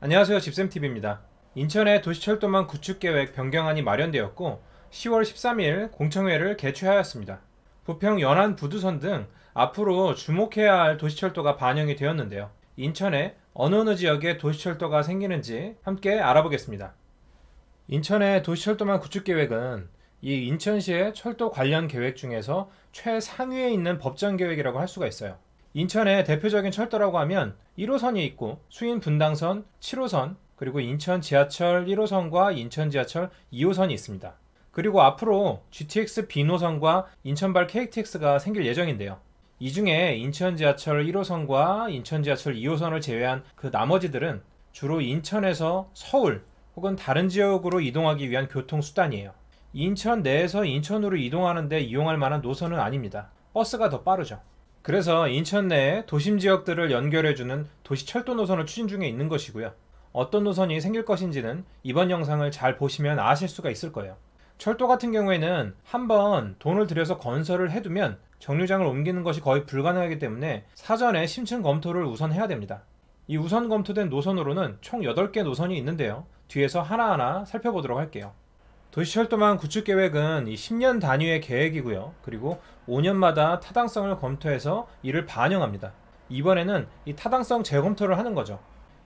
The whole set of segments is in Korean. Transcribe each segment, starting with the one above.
안녕하세요 집쌤TV입니다. 인천의 도시철도망 구축계획 변경안이 마련되었고 10월 13일 공청회를 개최하였습니다. 부평 연안 부두선 등 앞으로 주목해야 할 도시철도가 반영이 되었는데요. 인천에 어느 어느 지역에 도시철도가 생기는지 함께 알아보겠습니다. 인천의 도시철도망 구축계획은 이 인천시의 철도 관련 계획 중에서 최상위에 있는 법정 계획이라고 할 수가 있어요. 인천의 대표적인 철도라고 하면 1호선이 있고 수인 분당선, 7호선, 그리고 인천 지하철 1호선과 인천 지하철 2호선이 있습니다. 그리고 앞으로 GTX B 노선과 인천발 KTX가 생길 예정인데요. 이 중에 인천 지하철 1호선과 인천 지하철 2호선을 제외한 그 나머지들은 주로 인천에서 서울 혹은 다른 지역으로 이동하기 위한 교통수단이에요. 인천 내에서 인천으로 이동하는데 이용할 만한 노선은 아닙니다. 버스가 더 빠르죠. 그래서 인천 내 도심 지역들을 연결해주는 도시 철도 노선을 추진 중에 있는 것이고요. 어떤 노선이 생길 것인지는 이번 영상을 잘 보시면 아실 수가 있을 거예요. 철도 같은 경우에는 한번 돈을 들여서 건설을 해두면 정류장을 옮기는 것이 거의 불가능하기 때문에 사전에 심층 검토를 우선 해야 됩니다. 이 우선 검토된 노선으로는 총 8개 노선이 있는데요. 뒤에서 하나하나 살펴보도록 할게요. 도시철도망 구축 계획은 이 10년 단위의 계획이고요. 그리고 5년마다 타당성을 검토해서 이를 반영합니다. 이번에는 이 타당성 재검토를 하는 거죠.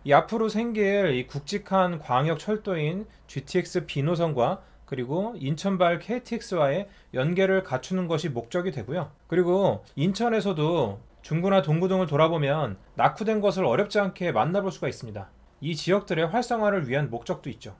이 앞으로 생길 이 굵직한 광역 철도인 GTX 비노선과 그리고 인천발 KTX와의 연계를 갖추는 것이 목적이 되고요. 그리고 인천에서도 중구나 동구 등을 돌아보면 낙후된 것을 어렵지 않게 만나볼 수가 있습니다. 이 지역들의 활성화를 위한 목적도 있죠.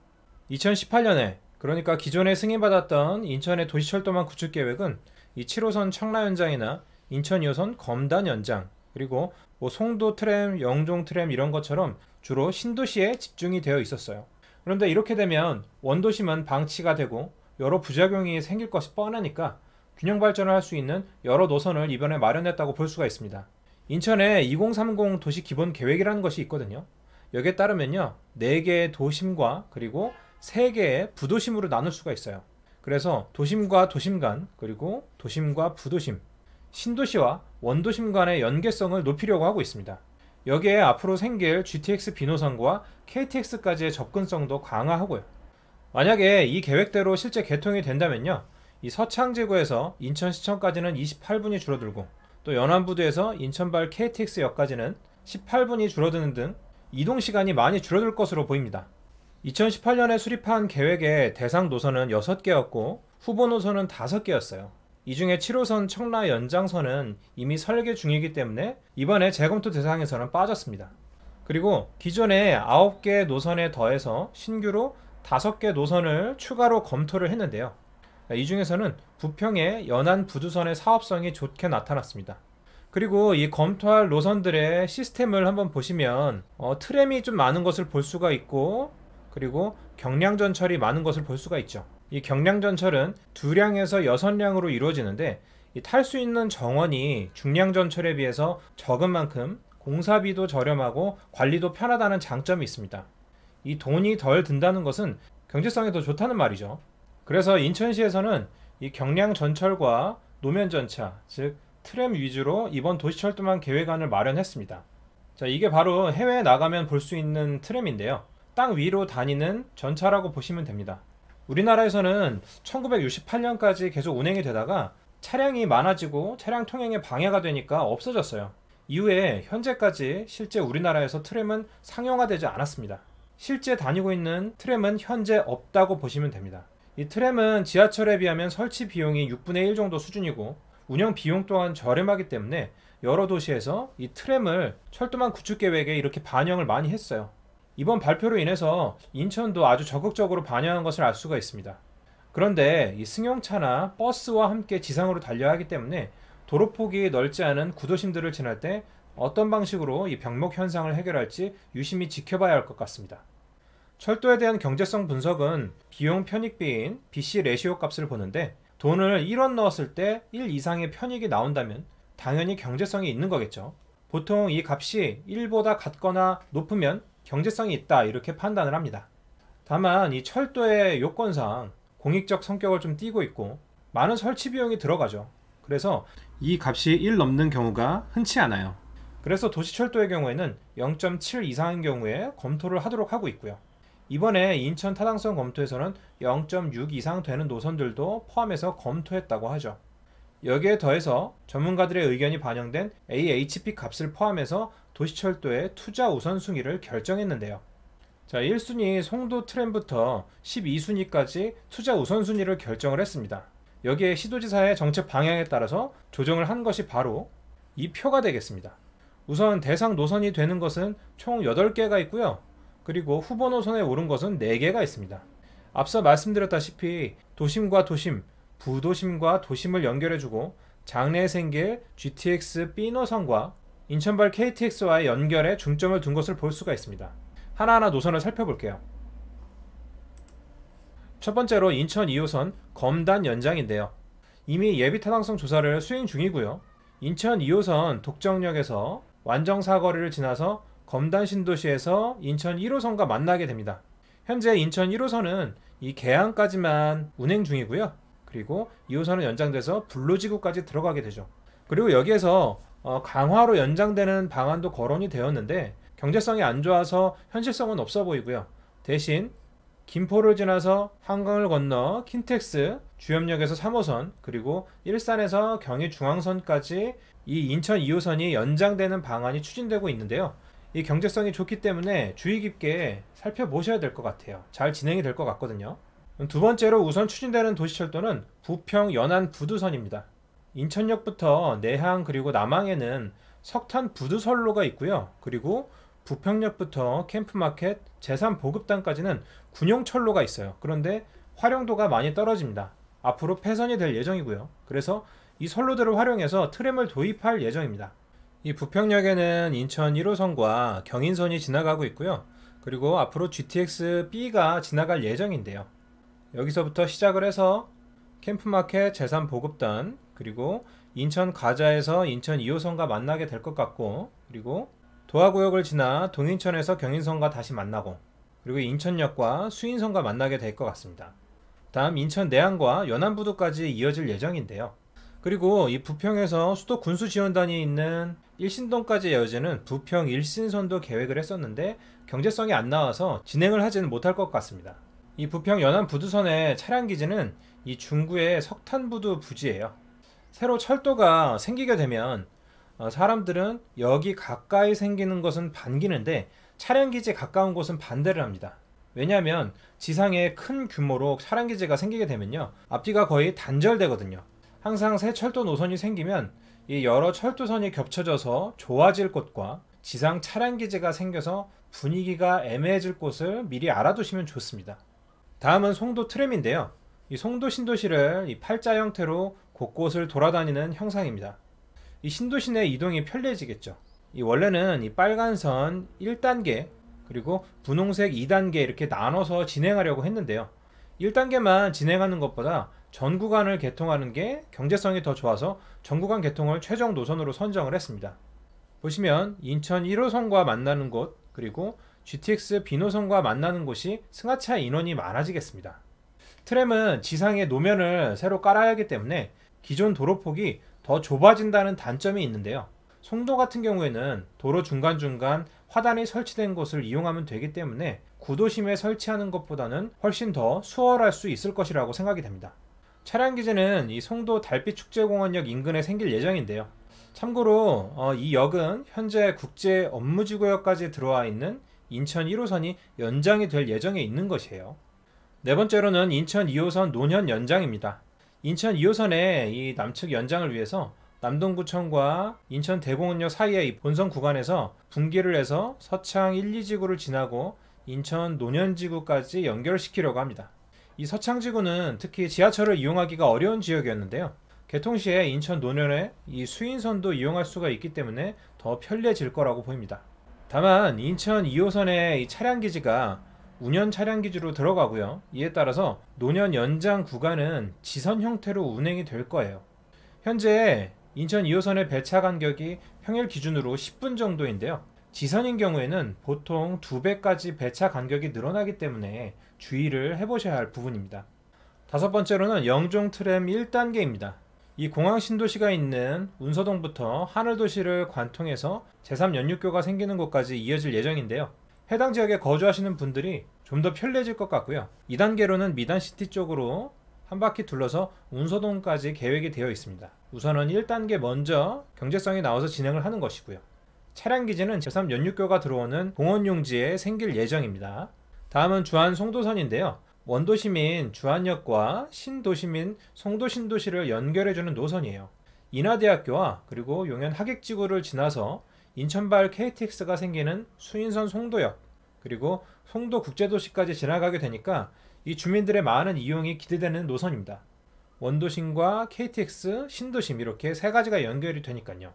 2018년에 그러니까 기존에 승인받았던 인천의 도시철도망 구축 계획은 이 7호선 청라 연장이나 인천 2호선 검단 연장 그리고 뭐 송도 트램, 영종 트램 이런 것처럼 주로 신도시에 집중이 되어 있었어요. 그런데 이렇게 되면 원도심은 방치가 되고 여러 부작용이 생길 것이 뻔하니까 균형 발전을 할 수 있는 여러 노선을 이번에 마련했다고 볼 수가 있습니다. 인천에 2030 도시 기본 계획이라는 것이 있거든요. 여기에 따르면요. 4개의 도심과 그리고 세 개의 부도심으로 나눌 수가 있어요. 그래서 도심과 도심 간, 그리고 도심과 부도심, 신도시와 원도심 간의 연계성을 높이려고 하고 있습니다. 여기에 앞으로 생길 GTX 비노선과 KTX까지의 접근성도 강화하고요. 만약에 이 계획대로 실제 개통이 된다면요. 이 서창지구에서 인천시청까지는 28분이 줄어들고 또 연안부두에서 인천발 KTX역까지는 18분이 줄어드는 등 이동 시간이 많이 줄어들 것으로 보입니다. 2018년에 수립한 계획의 대상 노선은 6개였고 후보 노선은 5개였어요. 이 중에 7호선 청라 연장선은 이미 설계 중이기 때문에 이번에 재검토 대상에서는 빠졌습니다. 그리고 기존의 9개 노선에 더해서 신규로 5개 노선을 추가로 검토를 했는데요. 이 중에서는 부평의 연안 부두선의 사업성이 좋게 나타났습니다. 그리고 이 검토할 노선들의 시스템을 한번 보시면 어, 트램이 좀 많은 것을 볼 수가 있고 그리고 경량전철이 많은 것을 볼 수가 있죠. 이 경량전철은 두량에서 여섯 량으로 이루어지는데 탈 수 있는 정원이 중량전철에 비해서 적은 만큼 공사비도 저렴하고 관리도 편하다는 장점이 있습니다. 이 돈이 덜 든다는 것은 경제성이 더 좋다는 말이죠. 그래서 인천시에서는 이 경량전철과 노면전차, 즉 트램 위주로 이번 도시철도망 계획안을 마련했습니다. 자, 이게 바로 해외에 나가면 볼 수 있는 트램인데요. 땅 위로 다니는 전차라고 보시면 됩니다. 우리나라에서는 1968년까지 계속 운행이 되다가 차량이 많아지고 차량 통행에 방해가 되니까 없어졌어요. 이후에 현재까지 실제 우리나라에서 트램은 상용화되지 않았습니다. 실제 다니고 있는 트램은 현재 없다고 보시면 됩니다. 이 트램은 지하철에 비하면 설치 비용이 6분의 1 정도 수준이고 운영 비용 또한 저렴하기 때문에 여러 도시에서 이 트램을 철도만 구축 계획에 이렇게 반영을 많이 했어요. 이번 발표로 인해서 인천도 아주 적극적으로 반영한 것을 알 수가 있습니다. 그런데 이 승용차나 버스와 함께 지상으로 달려야 하기 때문에 도로폭이 넓지 않은 구도심들을 지날 때 어떤 방식으로 이 병목 현상을 해결할지 유심히 지켜봐야 할 것 같습니다. 철도에 대한 경제성 분석은 비용 편익비인 BC 레시오 값을 보는데 돈을 1원 넣었을 때 1 이상의 편익이 나온다면 당연히 경제성이 있는 거겠죠. 보통 이 값이 1보다 같거나 높으면 경제성이 있다 이렇게 판단을 합니다. 다만 이 철도의 요건상 공익적 성격을 좀 띠고 있고 많은 설치 비용이 들어가죠. 그래서 이 값이 1 넘는 경우가 흔치 않아요. 그래서 도시철도의 경우에는 0.7 이상인 경우에 검토를 하도록 하고 있고요. 이번에 인천 타당성 검토에서는 0.6 이상 되는 노선들도 포함해서 검토했다고 하죠. 여기에 더해서 전문가들의 의견이 반영된 AHP 값을 포함해서 도시철도의 투자 우선순위를 결정했는데요. 자, 1순위 송도 트램부터 12순위까지 투자 우선순위를 결정을 했습니다. 여기에 시도지사의 정책 방향에 따라서 조정을 한 것이 바로 이 표가 되겠습니다. 우선 대상 노선이 되는 것은 총 8개가 있고요. 그리고 후보 노선에 오른 것은 4개가 있습니다. 앞서 말씀드렸다시피 도심과 도심, 부도심과 도심을 연결해주고 장래 생길 GTX B 노선과 인천발 KTX와의 연결에 중점을 둔 것을 볼 수가 있습니다. 하나하나 노선을 살펴볼게요. 첫 번째로 인천 2호선 검단 연장인데요. 이미 예비 타당성 조사를 수행 중이고요. 인천 2호선 독정역에서 완정사거리를 지나서 검단 신도시에서 인천 1호선과 만나게 됩니다. 현재 인천 1호선은 이 개항까지만 운행 중이고요. 그리고 2호선은 연장돼서 불로지구까지 들어가게 되죠. 그리고 여기에서 어, 강화로 연장되는 방안도 거론이 되었는데 경제성이 안 좋아서 현실성은 없어 보이고요. 대신 김포를 지나서 한강을 건너 킨텍스 주염역에서 3호선 그리고 일산에서 경의 중앙선까지 이 인천 2호선이 연장되는 방안이 추진되고 있는데요. 이 경제성이 좋기 때문에 주의 깊게 살펴보셔야 될 것 같아요. 잘 진행이 될 것 같거든요. 두 번째로 우선 추진되는 도시철도는 부평 연안 부두선입니다. 인천역부터 내항 그리고 남항에는 석탄 부두선로가 있고요. 그리고 부평역부터 캠프마켓, 재산 보급단까지는 군용철로가 있어요. 그런데 활용도가 많이 떨어집니다. 앞으로 폐선이 될 예정이고요. 그래서 이 선로들을 활용해서 트램을 도입할 예정입니다. 이 부평역에는 인천 1호선과 경인선이 지나가고 있고요. 그리고 앞으로 GTX B가 지나갈 예정인데요. 여기서부터 시작을 해서 캠프마켓 재산 보급단, 그리고 인천 가자에서 인천 2호선과 만나게 될 것 같고 그리고 도하구역을 지나 동인천에서 경인선과 다시 만나고 그리고 인천역과 수인선과 만나게 될 것 같습니다. 다음 인천 내항과 연안부두까지 이어질 예정인데요. 그리고 이 부평에서 수도 군수지원단이 있는 일신동까지 이어지는 부평 일신선도 계획을 했었는데 경제성이 안 나와서 진행을 하지는 못할 것 같습니다. 이 부평 연안 부두선의 차량 기지는 이 중구의 석탄부두 부지예요. 새로 철도가 생기게 되면 어, 사람들은 여기 가까이 생기는 것은 반기는데 차량기지 가까운 곳은 반대를 합니다. 왜냐하면 지상에 큰 규모로 차량기지가 생기게 되면요. 앞뒤가 거의 단절되거든요. 항상 새 철도 노선이 생기면 이 여러 철도선이 겹쳐져서 좋아질 곳과 지상 차량기지가 생겨서 분위기가 애매해질 곳을 미리 알아두시면 좋습니다. 다음은 송도 트램인데요. 이 송도 신도시를 이 팔자 형태로 곳곳을 돌아다니는 형상입니다. 이 신도시 내 이동이 편리해지겠죠. 이 원래는 이 빨간 선 1단계 그리고 분홍색 2단계 이렇게 나눠서 진행하려고 했는데요. 1단계만 진행하는 것보다 전 구간을 개통하는 게 경제성이 더 좋아서 전 구간 개통을 최종 노선으로 선정을 했습니다. 보시면 인천 1호선과 만나는 곳 그리고 GTX 비 노선과 만나는 곳이 승하차 인원이 많아지겠습니다. 트램은 지상의 노면을 새로 깔아야 하기 때문에 기존 도로폭이 더 좁아진다는 단점이 있는데요. 송도 같은 경우에는 도로 중간중간 화단이 설치된 곳을 이용하면 되기 때문에 구도심에 설치하는 것보다는 훨씬 더 수월할 수 있을 것이라고 생각이 됩니다. 차량 기지는 이 송도 달빛축제공원역 인근에 생길 예정인데요. 참고로 어, 이 역은 현재 국제 업무지구역까지 들어와 있는 인천 1호선이 연장이 될 예정에 있는 것이에요. 네 번째로는 인천 2호선 논현 연장입니다. 인천 2호선의 이 남측 연장을 위해서 남동구청과 인천 대공원역 사이의 본선 구간에서 분기를 해서 서창 1, 2지구를 지나고 인천 노년지구까지 연결시키려고 합니다. 이 서창지구는 특히 지하철을 이용하기가 어려운 지역이었는데요. 개통 시에 인천 노년에 이 수인선도 이용할 수가 있기 때문에 더 편리해질 거라고 보입니다. 다만 인천 2호선의 차량 기지가 운현 차량 기지로 들어가고요. 이에 따라서 노년 연장 구간은 지선 형태로 운행이 될 거예요. 현재 인천 2호선의 배차 간격이 평일 기준으로 10분 정도인데요. 지선인 경우에는 보통 2배까지 배차 간격이 늘어나기 때문에 주의를 해보셔야 할 부분입니다. 다섯 번째로는 영종 트램 1단계입니다. 이 공항 신도시가 있는 운서동부터 하늘도시를 관통해서 제3연륙교가 생기는 곳까지 이어질 예정인데요. 해당 지역에 거주하시는 분들이 좀 더 편리해질 것 같고요. 2단계로는 미단시티 쪽으로 한 바퀴 둘러서 운서동까지 계획이 되어 있습니다. 우선은 1단계 먼저 경제성이 나와서 진행을 하는 것이고요. 차량 기지는 제3연육교가 들어오는 공원용지에 생길 예정입니다. 다음은 주안 송도선인데요. 원도심인 주안역과 신도심인 송도신도시를 연결해주는 노선이에요. 인하대학교와 그리고 용현 하객지구를 지나서 인천발 KTX가 생기는 수인선 송도역 그리고 송도 국제도시까지 지나가게 되니까 이 주민들의 많은 이용이 기대되는 노선입니다. 원도심과 KTX, 신도심 이렇게 세 가지가 연결이 되니까요.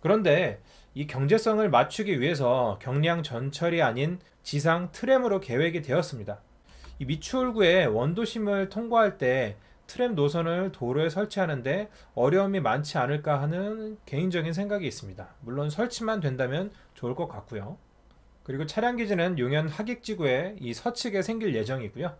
그런데 이 경제성을 맞추기 위해서 경량 전철이 아닌 지상 트램으로 계획이 되었습니다. 이미추홀구에 원도심을 통과할 때 트램 노선을 도로에 설치하는데 어려움이 많지 않을까 하는 개인적인 생각이 있습니다. 물론 설치만 된다면 좋을 것 같고요. 그리고 차량 기지는 용현 하객지구에 이 서측에 생길 예정이고요.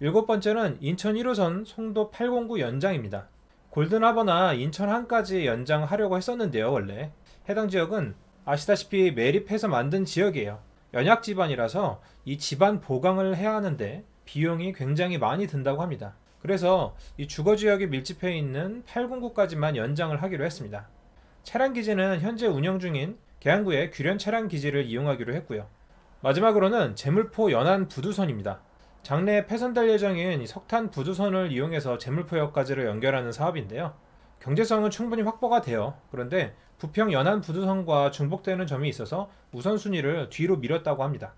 일곱 번째는 인천 1호선 송도 809 연장입니다. 골든하버나 인천 항까지 연장하려고 했었는데요, 원래. 해당 지역은 아시다시피 매립해서 만든 지역이에요. 연약 지반이라서 이 지반 보강을 해야 하는데 비용이 굉장히 많이 든다고 합니다. 그래서 이 주거 지역에 밀집해 있는 809까지만 연장을 하기로 했습니다. 차량 기지는 현재 운영 중인 계양구의 규련 차량 기지를 이용하기로 했고요. 마지막으로는 제물포 연안 부두선입니다. 장래에 폐선될 예정인 석탄 부두선을 이용해서 제물포역까지를 연결하는 사업인데요. 경제성은 충분히 확보가 돼요. 그런데 부평 연안 부두선과 중복되는 점이 있어서 우선순위를 뒤로 밀었다고 합니다.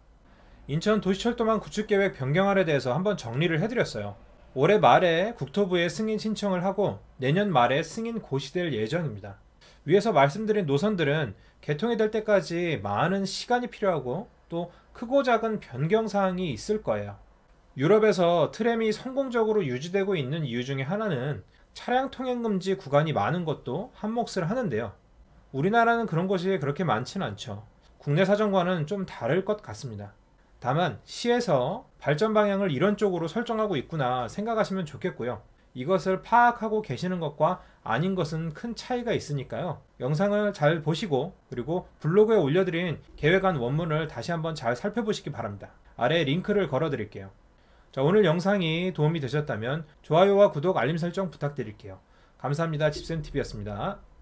인천 도시철도망 구축계획 변경안에 대해서 한번 정리를 해드렸어요. 올해 말에 국토부에 승인 신청을 하고 내년 말에 승인 고시될 예정입니다. 위에서 말씀드린 노선들은 개통이 될 때까지 많은 시간이 필요하고 또 크고 작은 변경 사항이 있을 거예요. 유럽에서 트램이 성공적으로 유지되고 있는 이유 중에 하나는 차량 통행 금지 구간이 많은 것도 한몫을 하는데요. 우리나라는 그런 것이 그렇게 많진 않죠. 국내 사정과는 좀 다를 것 같습니다. 다만 시에서 발전 방향을 이런 쪽으로 설정하고 있구나 생각하시면 좋겠고요. 이것을 파악하고 계시는 것과 아닌 것은 큰 차이가 있으니까요. 영상을 잘 보시고 그리고 블로그에 올려드린 계획안 원문을 다시 한번 잘 살펴보시기 바랍니다. 아래 링크를 걸어드릴게요. 자, 오늘 영상이 도움이 되셨다면 좋아요와 구독, 알림 설정 부탁드릴게요. 감사합니다. 집쌤TV였습니다.